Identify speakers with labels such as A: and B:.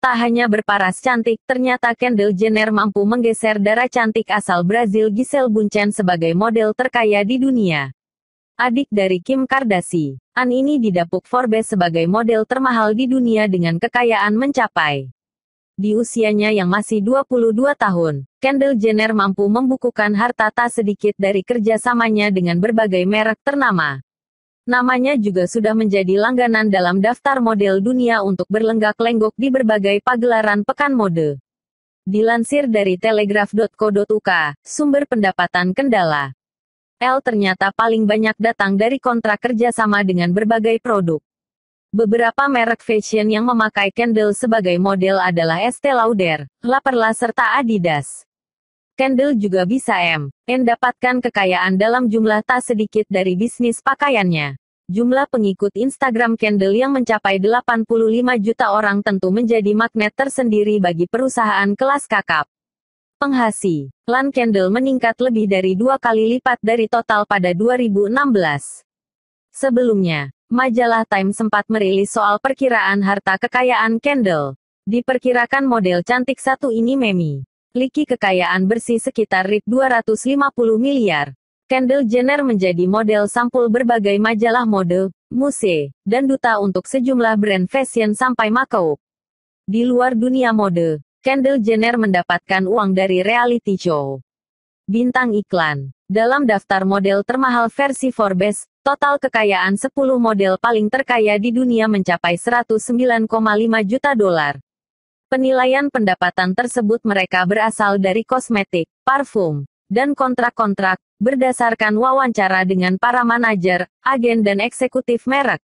A: Tak hanya berparas cantik, ternyata Kendall Jenner mampu menggeser darah cantik asal Brazil Giselle Bunchen sebagai model terkaya di dunia. Adik dari Kim Kardashian, An ini didapuk Forbes sebagai model termahal di dunia dengan kekayaan mencapai. Di usianya yang masih 22 tahun, Kendall Jenner mampu membukukan harta tak sedikit dari kerjasamanya dengan berbagai merek ternama namanya juga sudah menjadi langganan dalam daftar model dunia untuk berlenggak-lenggok di berbagai pagelaran pekan mode. Dilansir dari telegraf.co.uk, sumber pendapatan kendala. L ternyata paling banyak datang dari kontrak kerjasama dengan berbagai produk. Beberapa merek fashion yang memakai Kendall sebagai model adalah Estee Lauder, Laperla serta Adidas. Kendall juga bisa M, N dapatkan kekayaan dalam jumlah tak sedikit dari bisnis pakaiannya jumlah pengikut Instagram Candle yang mencapai 85 juta orang tentu menjadi magnet tersendiri bagi perusahaan kelas kakap. Penghasi, Lan Candle meningkat lebih dari dua kali lipat dari total pada 2016. Sebelumnya, majalah Time sempat merilis soal perkiraan harta kekayaan Candle. Diperkirakan model cantik satu ini Memi. Liki kekayaan bersih sekitar RIP 250 miliar. Kendall Jenner menjadi model sampul berbagai majalah mode, muse, dan duta untuk sejumlah brand fashion sampai Makau. Di luar dunia mode, Kendall Jenner mendapatkan uang dari reality show. Bintang iklan. Dalam daftar model termahal versi Forbes, total kekayaan 10 model paling terkaya di dunia mencapai 109,5 juta dolar. Penilaian pendapatan tersebut mereka berasal dari kosmetik, parfum, dan kontrak-kontrak, berdasarkan wawancara dengan para manajer, agen dan eksekutif merek.